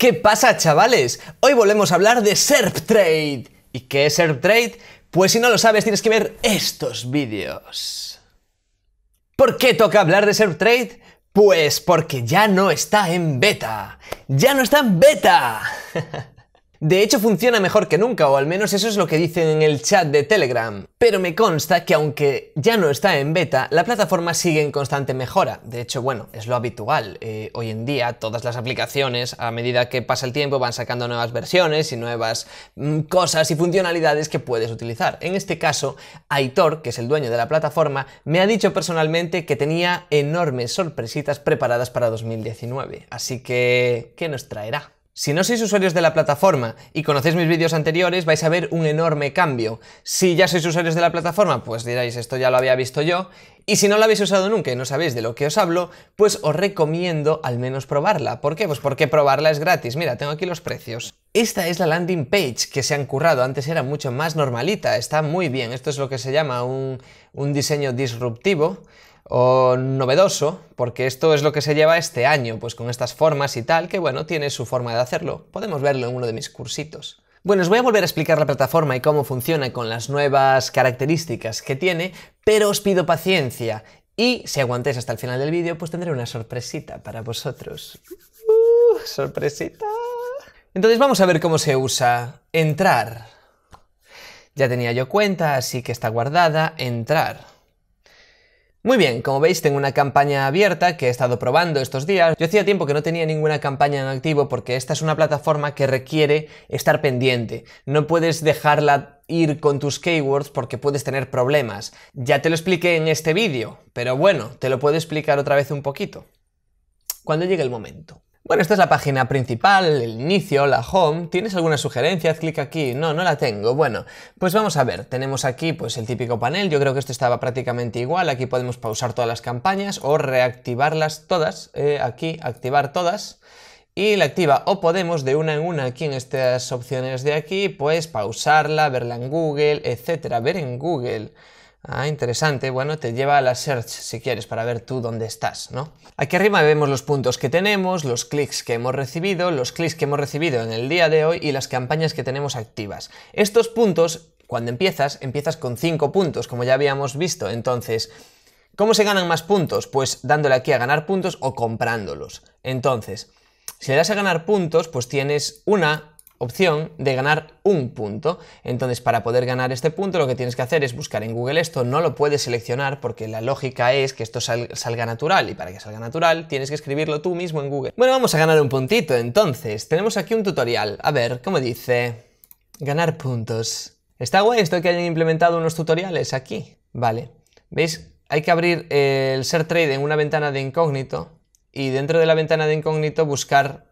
¿Qué pasa chavales? Hoy volvemos a hablar de SERP Trade. ¿Y qué es SERP Trade? Pues si no lo sabes tienes que ver estos vídeos. ¿Por qué toca hablar de SERP Trade? Pues porque ya no está en beta. ¡Ya no está en beta! De hecho funciona mejor que nunca, o al menos eso es lo que dicen en el chat de Telegram. Pero me consta que aunque ya no está en beta, la plataforma sigue en constante mejora. De hecho, bueno, es lo habitual. Eh, hoy en día todas las aplicaciones, a medida que pasa el tiempo, van sacando nuevas versiones y nuevas mm, cosas y funcionalidades que puedes utilizar. En este caso, Aitor, que es el dueño de la plataforma, me ha dicho personalmente que tenía enormes sorpresitas preparadas para 2019. Así que, ¿qué nos traerá? Si no sois usuarios de la plataforma y conocéis mis vídeos anteriores, vais a ver un enorme cambio. Si ya sois usuarios de la plataforma, pues diréis, esto ya lo había visto yo. Y si no lo habéis usado nunca y no sabéis de lo que os hablo, pues os recomiendo al menos probarla. ¿Por qué? Pues porque probarla es gratis. Mira, tengo aquí los precios. Esta es la landing page que se han currado, antes era mucho más normalita, está muy bien. Esto es lo que se llama un, un diseño disruptivo o novedoso, porque esto es lo que se lleva este año, pues con estas formas y tal, que bueno, tiene su forma de hacerlo. Podemos verlo en uno de mis cursitos. Bueno, os voy a volver a explicar la plataforma y cómo funciona con las nuevas características que tiene, pero os pido paciencia y si aguantéis hasta el final del vídeo, pues tendré una sorpresita para vosotros. Uh, sorpresita. Entonces vamos a ver cómo se usa. Entrar. Ya tenía yo cuenta, así que está guardada. Entrar. Muy bien, como veis tengo una campaña abierta que he estado probando estos días. Yo hacía tiempo que no tenía ninguna campaña en activo porque esta es una plataforma que requiere estar pendiente. No puedes dejarla ir con tus keywords porque puedes tener problemas. Ya te lo expliqué en este vídeo, pero bueno, te lo puedo explicar otra vez un poquito. Cuando llegue el momento. Bueno, esta es la página principal, el inicio, la home. ¿Tienes alguna sugerencia? Haz clic aquí. No, no la tengo. Bueno, pues vamos a ver. Tenemos aquí pues el típico panel. Yo creo que esto estaba prácticamente igual. Aquí podemos pausar todas las campañas o reactivarlas todas. Eh, aquí, activar todas. Y la activa o podemos de una en una aquí en estas opciones de aquí, pues pausarla, verla en Google, etcétera. Ver en Google. Ah, interesante. Bueno, te lleva a la search si quieres para ver tú dónde estás, ¿no? Aquí arriba vemos los puntos que tenemos, los clics que hemos recibido, los clics que hemos recibido en el día de hoy y las campañas que tenemos activas. Estos puntos, cuando empiezas, empiezas con 5 puntos, como ya habíamos visto. Entonces, ¿cómo se ganan más puntos? Pues dándole aquí a ganar puntos o comprándolos. Entonces, si le das a ganar puntos, pues tienes una opción de ganar un punto. Entonces, para poder ganar este punto, lo que tienes que hacer es buscar en Google esto. No lo puedes seleccionar porque la lógica es que esto salga natural y para que salga natural tienes que escribirlo tú mismo en Google. Bueno, vamos a ganar un puntito. Entonces, tenemos aquí un tutorial. A ver, ¿cómo dice? Ganar puntos. Está guay esto que hayan implementado unos tutoriales aquí. Vale. ¿Veis? Hay que abrir eh, el Ser Trade en una ventana de incógnito y dentro de la ventana de incógnito buscar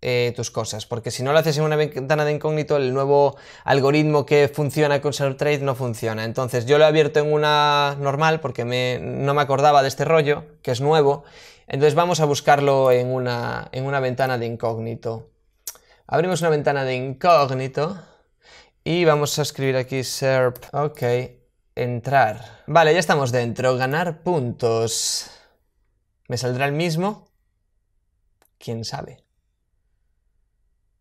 eh, tus cosas, porque si no lo haces en una ventana de incógnito, el nuevo algoritmo que funciona con TRADE no funciona. Entonces yo lo he abierto en una normal porque no me acordaba de este rollo, que es nuevo. Entonces vamos a buscarlo en una, en una ventana de incógnito. Abrimos una ventana de incógnito y vamos a escribir aquí SERP. Ok, entrar. Vale, ya estamos dentro. Ganar puntos. ¿Me saldrá el mismo? ¿Quién sabe?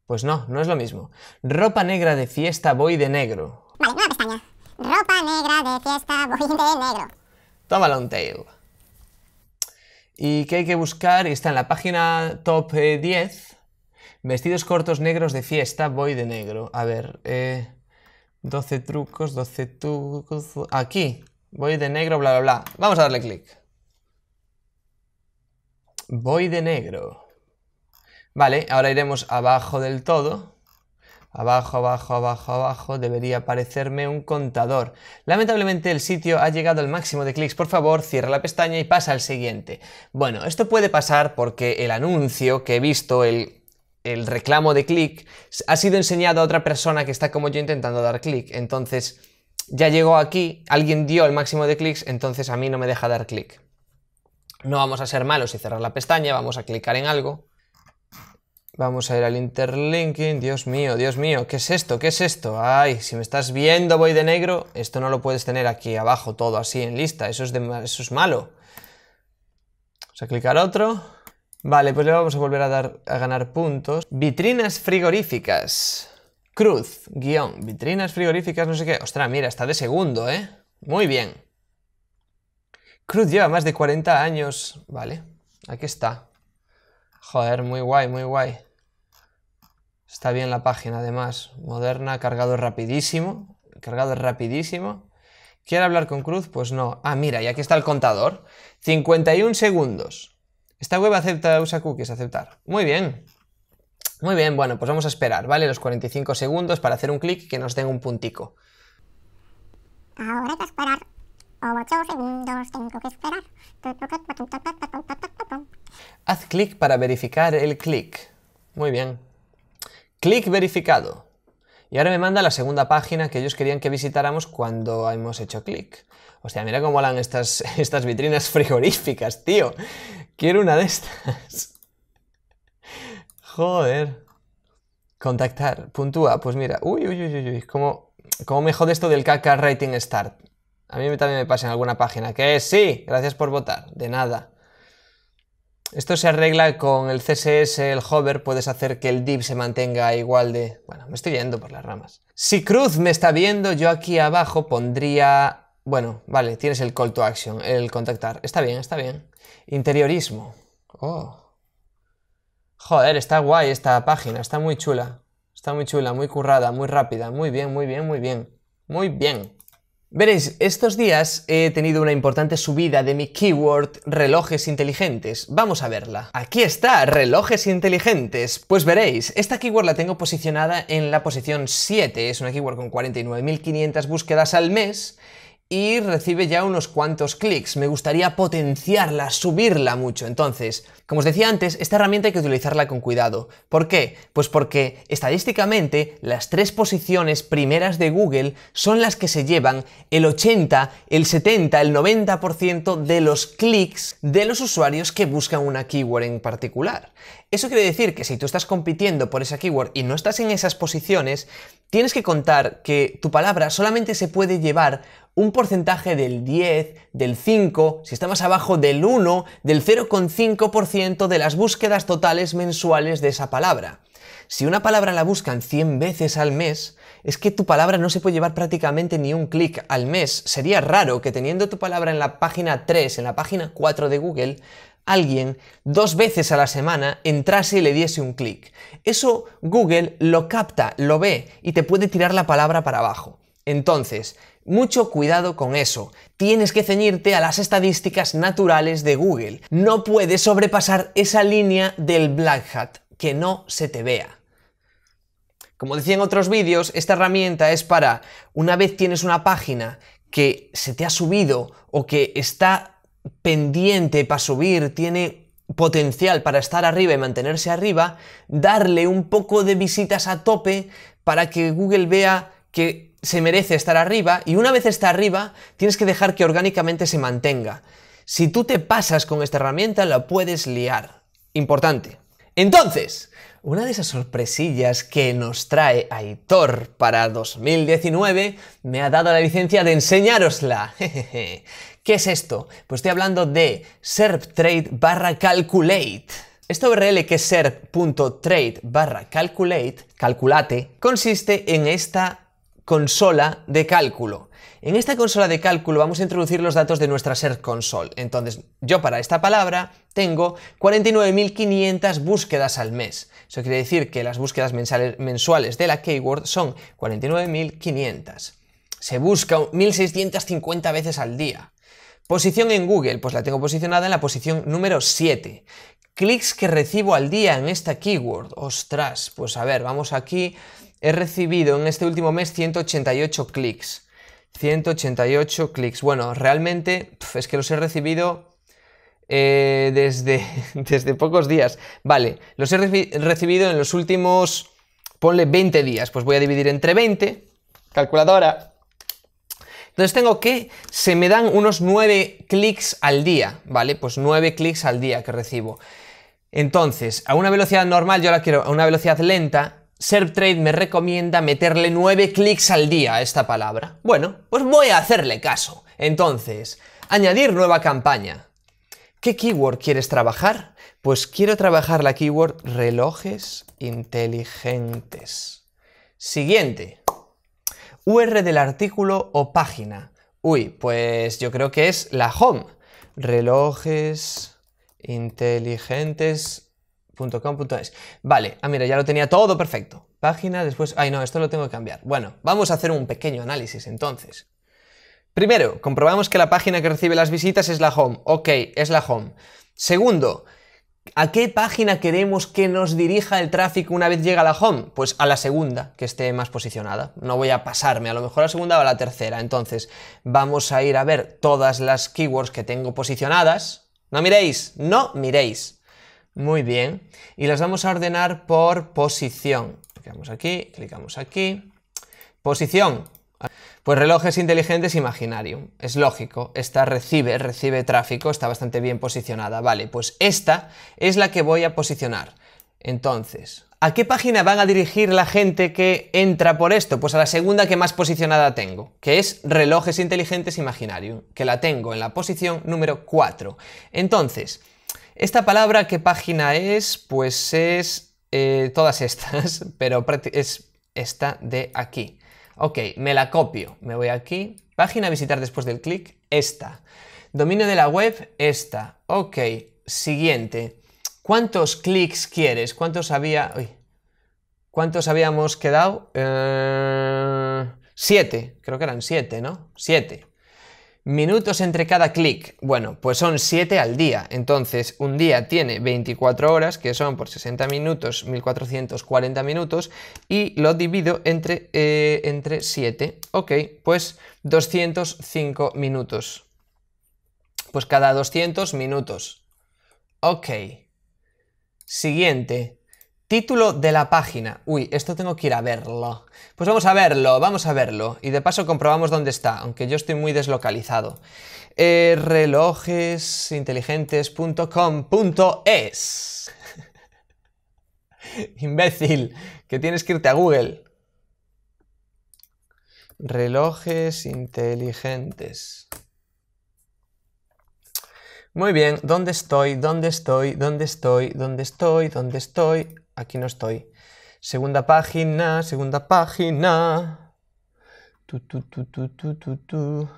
Pues no, no es lo mismo. Ropa negra de fiesta voy de negro. Vale, nueva pestaña. Ropa negra de fiesta voy de negro. Toma tail. Y qué hay que buscar, y está en la página top 10. Eh, Vestidos cortos negros de fiesta voy de negro. A ver, eh, 12 trucos, 12 trucos. Aquí, voy de negro, bla, bla, bla. Vamos a darle clic. Voy de negro. Vale, ahora iremos abajo del todo. Abajo, abajo, abajo, abajo, debería aparecerme un contador. Lamentablemente el sitio ha llegado al máximo de clics, por favor, cierra la pestaña y pasa al siguiente. Bueno, esto puede pasar porque el anuncio que he visto, el, el reclamo de clic, ha sido enseñado a otra persona que está como yo intentando dar clic. Entonces, ya llegó aquí, alguien dio el máximo de clics, entonces a mí no me deja dar clic. No vamos a ser malos y cerrar la pestaña, vamos a clicar en algo. Vamos a ir al interlinking. Dios mío, Dios mío, ¿qué es esto? ¿Qué es esto? Ay, si me estás viendo, voy de negro. Esto no lo puedes tener aquí abajo todo así en lista. Eso es, eso es malo. Vamos a clicar otro. Vale, pues le vamos a volver a, dar, a ganar puntos. Vitrinas frigoríficas. Cruz, guión, vitrinas frigoríficas, no sé qué. Ostras, mira, está de segundo, ¿eh? Muy bien. Cruz lleva más de 40 años. Vale, aquí está. Joder, muy guay, muy guay. Está bien la página, además. Moderna, cargado rapidísimo. Cargado rapidísimo. ¿Quiere hablar con Cruz? Pues no. Ah, mira, y aquí está el contador. 51 segundos. Esta web acepta, usa cookies, aceptar. Muy bien. Muy bien, bueno, pues vamos a esperar, ¿vale? Los 45 segundos para hacer un clic que nos den un puntico. Ahora hay que esperar 8 segundos, tengo que esperar. Haz clic para verificar el clic. Muy bien. Clic verificado. Y ahora me manda la segunda página que ellos querían que visitáramos cuando hemos hecho clic. sea, mira cómo molan estas, estas vitrinas frigoríficas, tío. Quiero una de estas. Joder. Contactar. Puntúa. Pues mira. Uy, uy, uy, uy. ¿Cómo, cómo me jode esto del KK Rating Start? A mí también me pasa en alguna página que es sí, gracias por votar. De nada. Esto se arregla con el CSS, el hover, puedes hacer que el div se mantenga igual de... Bueno, me estoy yendo por las ramas. Si Cruz me está viendo, yo aquí abajo pondría... Bueno, vale, tienes el call to action, el contactar. Está bien, está bien. Interiorismo. Oh. Joder, está guay esta página, está muy chula. Está muy chula, muy currada, muy rápida. Muy bien, muy bien, muy bien. Muy bien. Veréis, estos días he tenido una importante subida de mi keyword relojes inteligentes. Vamos a verla. Aquí está, relojes inteligentes. Pues veréis, esta keyword la tengo posicionada en la posición 7, es una keyword con 49.500 búsquedas al mes y recibe ya unos cuantos clics. Me gustaría potenciarla, subirla mucho. Entonces, como os decía antes, esta herramienta hay que utilizarla con cuidado. ¿Por qué? Pues porque estadísticamente las tres posiciones primeras de Google son las que se llevan el 80, el 70, el 90% de los clics de los usuarios que buscan una keyword en particular. Eso quiere decir que si tú estás compitiendo por esa keyword y no estás en esas posiciones, tienes que contar que tu palabra solamente se puede llevar un porcentaje del 10, del 5, si está más abajo del 1, del 0,5% de las búsquedas totales mensuales de esa palabra. Si una palabra la buscan 100 veces al mes, es que tu palabra no se puede llevar prácticamente ni un clic al mes. Sería raro que teniendo tu palabra en la página 3, en la página 4 de Google, alguien dos veces a la semana entrase y le diese un clic. Eso Google lo capta, lo ve y te puede tirar la palabra para abajo. Entonces, mucho cuidado con eso. Tienes que ceñirte a las estadísticas naturales de Google. No puedes sobrepasar esa línea del Black Hat, que no se te vea. Como decía en otros vídeos, esta herramienta es para una vez tienes una página que se te ha subido o que está pendiente para subir, tiene potencial para estar arriba y mantenerse arriba, darle un poco de visitas a tope para que Google vea que se merece estar arriba y una vez está arriba tienes que dejar que orgánicamente se mantenga. Si tú te pasas con esta herramienta la puedes liar. Importante. Entonces, una de esas sorpresillas que nos trae Aitor para 2019 me ha dado la licencia de enseñárosla. ¿Qué es esto? Pues estoy hablando de Trade barra calculate. Esta URL que es serp.trade barra calculate, calculate, consiste en esta consola de cálculo. En esta consola de cálculo vamos a introducir los datos de nuestra Search Console. Entonces, yo para esta palabra tengo 49.500 búsquedas al mes. Eso quiere decir que las búsquedas mensuales de la keyword son 49.500. Se busca 1.650 veces al día. Posición en Google, pues la tengo posicionada en la posición número 7 clics que recibo al día en esta keyword. Ostras, pues a ver, vamos aquí he recibido en este último mes 188 clics. 188 clics. Bueno, realmente es que los he recibido eh, desde, desde pocos días. Vale, los he recibido en los últimos, ponle 20 días. Pues voy a dividir entre 20. Calculadora. Entonces tengo que, se me dan unos 9 clics al día, ¿vale? Pues 9 clics al día que recibo. Entonces, a una velocidad normal, yo la quiero a una velocidad lenta, SerpTrade me recomienda meterle 9 clics al día a esta palabra. Bueno, pues voy a hacerle caso. Entonces, añadir nueva campaña. ¿Qué keyword quieres trabajar? Pues quiero trabajar la keyword relojes inteligentes. Siguiente. UR del artículo o página. Uy, pues yo creo que es la home. Relojes inteligentes .com.es. Vale, ah, mira, ya lo tenía todo perfecto. Página, después... Ay, no, esto lo tengo que cambiar. Bueno, vamos a hacer un pequeño análisis entonces. Primero, comprobamos que la página que recibe las visitas es la home. Ok, es la home. Segundo, ¿a qué página queremos que nos dirija el tráfico una vez llega la home? Pues a la segunda, que esté más posicionada. No voy a pasarme, a lo mejor a la segunda o a la tercera. Entonces, vamos a ir a ver todas las keywords que tengo posicionadas. No miréis, no miréis. Muy bien. Y las vamos a ordenar por posición. Clicamos aquí, clicamos aquí. Posición. Pues relojes inteligentes Imaginarium. Es lógico, esta recibe, recibe tráfico, está bastante bien posicionada. Vale, pues esta es la que voy a posicionar. Entonces, ¿a qué página van a dirigir la gente que entra por esto? Pues a la segunda que más posicionada tengo, que es Relojes Inteligentes Imaginarium, que la tengo en la posición número 4. Entonces, esta palabra, ¿qué página es? Pues es eh, todas estas, pero es esta de aquí. Ok, me la copio. Me voy aquí. Página a visitar después del clic, esta. Dominio de la web, esta. Ok, siguiente. ¿Cuántos clics quieres? ¿Cuántos había...? ¿Cuántos habíamos quedado? Eh, siete. Creo que eran siete, ¿no? Siete. Minutos entre cada clic. Bueno, pues son 7 al día. Entonces, un día tiene 24 horas, que son por 60 minutos, 1440 minutos, y lo divido entre, eh, entre 7. Ok, pues 205 minutos. Pues cada 200 minutos. Ok. Siguiente. Título de la página. Uy, esto tengo que ir a verlo. Pues vamos a verlo, vamos a verlo. Y de paso comprobamos dónde está, aunque yo estoy muy deslocalizado. Eh, relojesinteligentes.com.es Imbécil, que tienes que irte a Google. Relojes inteligentes. Muy bien, ¿dónde estoy? ¿Dónde estoy? ¿Dónde estoy? ¿Dónde estoy? ¿Dónde estoy? aquí no estoy. Segunda página, segunda página. Tu, tu, tu,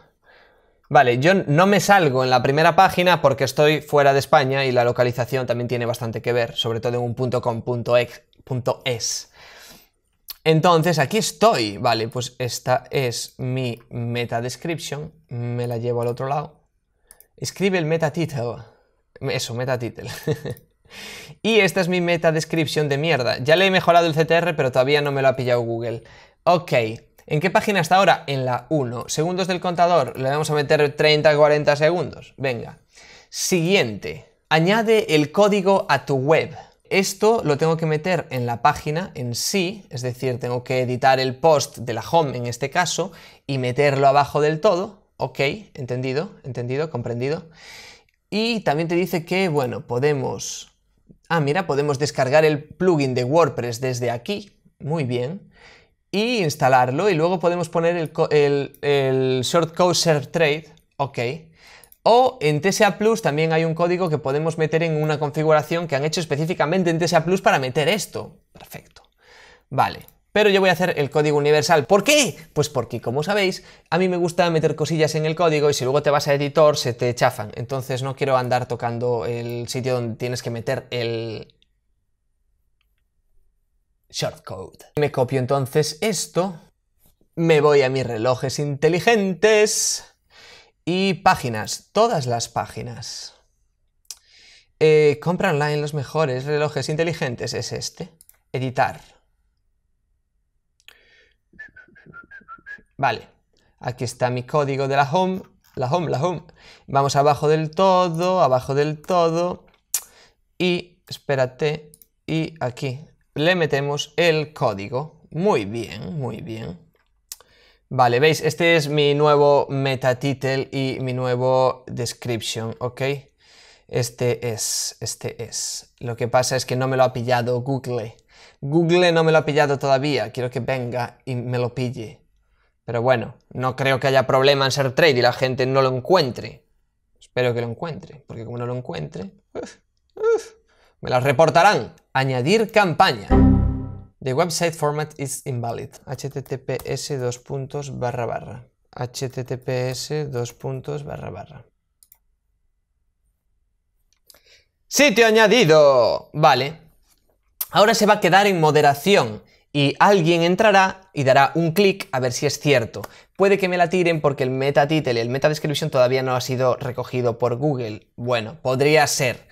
vale, yo no me salgo en la primera página porque estoy fuera de España y la localización también tiene bastante que ver, sobre todo en un punto punto ex, punto es. Entonces, aquí estoy. Vale, pues esta es mi meta description. Me la llevo al otro lado. Escribe el meta title. Eso, meta title. Y esta es mi meta descripción de mierda. Ya le he mejorado el CTR, pero todavía no me lo ha pillado Google. Ok. ¿En qué página está ahora? En la 1. Segundos del contador. Le vamos a meter 30, 40 segundos. Venga. Siguiente. Añade el código a tu web. Esto lo tengo que meter en la página en sí, es decir, tengo que editar el post de la home en este caso y meterlo abajo del todo. Ok, entendido, entendido, comprendido. Y también te dice que, bueno, podemos Ah, mira, podemos descargar el plugin de WordPress desde aquí. Muy bien. Y instalarlo. Y luego podemos poner el, el, el shortcode trade, Ok. O en TSA Plus también hay un código que podemos meter en una configuración que han hecho específicamente en TSA Plus para meter esto. Perfecto. Vale. Pero yo voy a hacer el código universal. ¿Por qué? Pues porque, como sabéis, a mí me gusta meter cosillas en el código y si luego te vas a editor se te chafan. Entonces no quiero andar tocando el sitio donde tienes que meter el shortcode. Me copio entonces esto, me voy a mis relojes inteligentes y páginas, todas las páginas. Eh, compra online los mejores relojes inteligentes, es este. Editar. Vale, aquí está mi código de la home, la home, la home. Vamos abajo del todo, abajo del todo, y, espérate, y aquí le metemos el código. Muy bien, muy bien. Vale, veis, este es mi nuevo meta title y mi nuevo description, ¿ok? Este es, este es. Lo que pasa es que no me lo ha pillado Google. Google no me lo ha pillado todavía, quiero que venga y me lo pille. Pero bueno, no creo que haya problema en ser trade y la gente no lo encuentre. Espero que lo encuentre, porque como no lo encuentre, me las reportarán. Añadir campaña. The website format is invalid. https dos barra barra. https dos puntos barra barra. Sitio añadido. Vale. Ahora se va a quedar en moderación y alguien entrará y dará un clic a ver si es cierto. Puede que me la tiren porque el meta el meta description todavía no ha sido recogido por Google. Bueno, podría ser.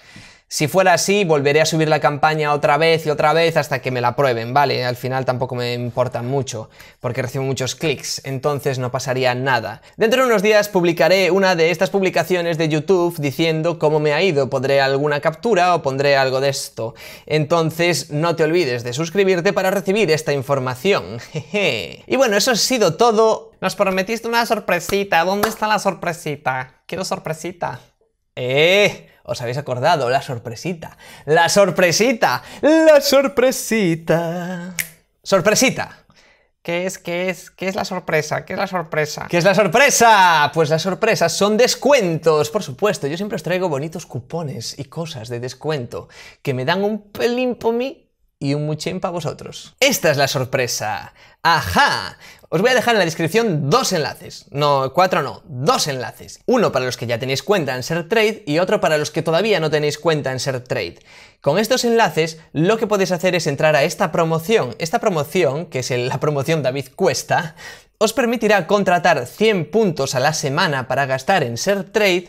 Si fuera así, volveré a subir la campaña otra vez y otra vez hasta que me la prueben, ¿vale? Al final tampoco me importa mucho, porque recibo muchos clics, entonces no pasaría nada. Dentro de unos días publicaré una de estas publicaciones de YouTube diciendo cómo me ha ido, pondré alguna captura o pondré algo de esto. Entonces no te olvides de suscribirte para recibir esta información. Y bueno, eso ha sido todo. Nos prometiste una sorpresita, ¿dónde está la sorpresita? Quiero sorpresita. ¡Eh! Os habéis acordado, la sorpresita. La sorpresita. La sorpresita. Sorpresita. ¿Qué es, qué es, qué es la sorpresa? ¿Qué es la sorpresa? ¿Qué es la sorpresa? Pues las sorpresas son descuentos, por supuesto. Yo siempre os traigo bonitos cupones y cosas de descuento que me dan un pelín por mí y un muchín para vosotros. Esta es la sorpresa. ¡Ajá! Os voy a dejar en la descripción dos enlaces. No, cuatro no, dos enlaces. Uno para los que ya tenéis cuenta en Ser Trade y otro para los que todavía no tenéis cuenta en Ser Trade. Con estos enlaces lo que podéis hacer es entrar a esta promoción. Esta promoción, que es la promoción David Cuesta, os permitirá contratar 100 puntos a la semana para gastar en Ser Trade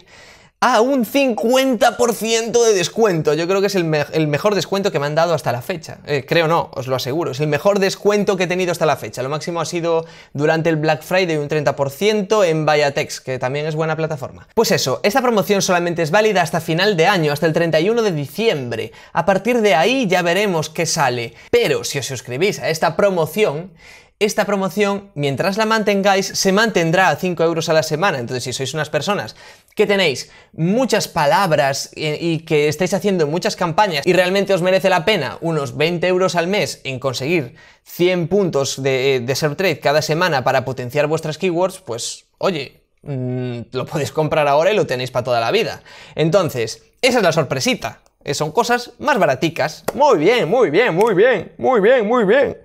a un 50% de descuento. Yo creo que es el, mejor descuento que me han dado hasta la fecha. Eh, creo no, os lo aseguro. Es el mejor descuento que he tenido hasta la fecha. Lo máximo ha sido durante el Black Friday un 30% en Viatex, que también es buena plataforma. Pues eso, esta promoción solamente es válida hasta final de año, hasta el 31 de diciembre. A partir de ahí ya veremos qué sale. Pero si os suscribís a esta promoción, esta promoción, mientras la mantengáis, se mantendrá a 5 euros a la semana. Entonces, si sois unas personas que tenéis muchas palabras eh, y, que estáis haciendo muchas campañas y realmente os merece la pena unos 20 euros al mes en conseguir 100 puntos de, eh, de Trade cada semana para potenciar vuestras keywords, pues oye, mm, lo podéis comprar ahora y lo tenéis para toda la vida. Entonces, esa es la sorpresita. Eh, son cosas más baraticas. Muy bien, muy bien, muy bien, muy bien, muy bien.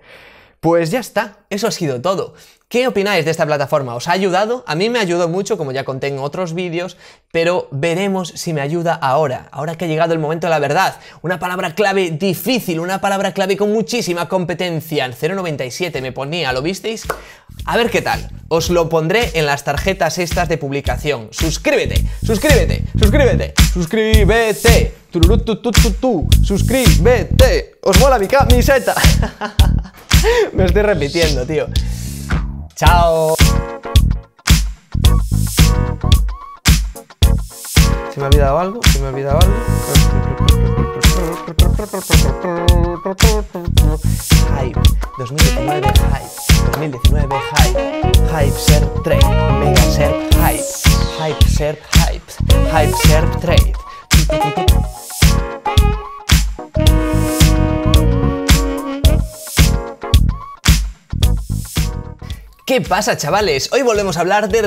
Pues ya está, eso ha sido todo. ¿Qué opináis de esta plataforma? ¿Os ha ayudado? A mí me ayudó mucho, como ya conté en otros vídeos, pero veremos si me ayuda ahora, ahora que ha llegado el momento de la verdad. Una palabra clave difícil, una palabra clave con muchísima competencia. El 097 me ponía, ¿lo visteis? A ver qué tal. Os lo pondré en las tarjetas estas de publicación. Suscríbete, suscríbete, suscríbete, suscríbete. Tururututututu, suscríbete. Os mola mi camiseta. me estoy repitiendo, tío. Chao. ¿Se me ha olvidado algo? ¿Se me ha olvidado algo? Hype 2019 Hype 2019 Hype Hype Ser. Trade Mega Ser. Hype Hype Ser. Hype Hype Ser. Trade ¿Qué pasa, chavales? Hoy volvemos a hablar de...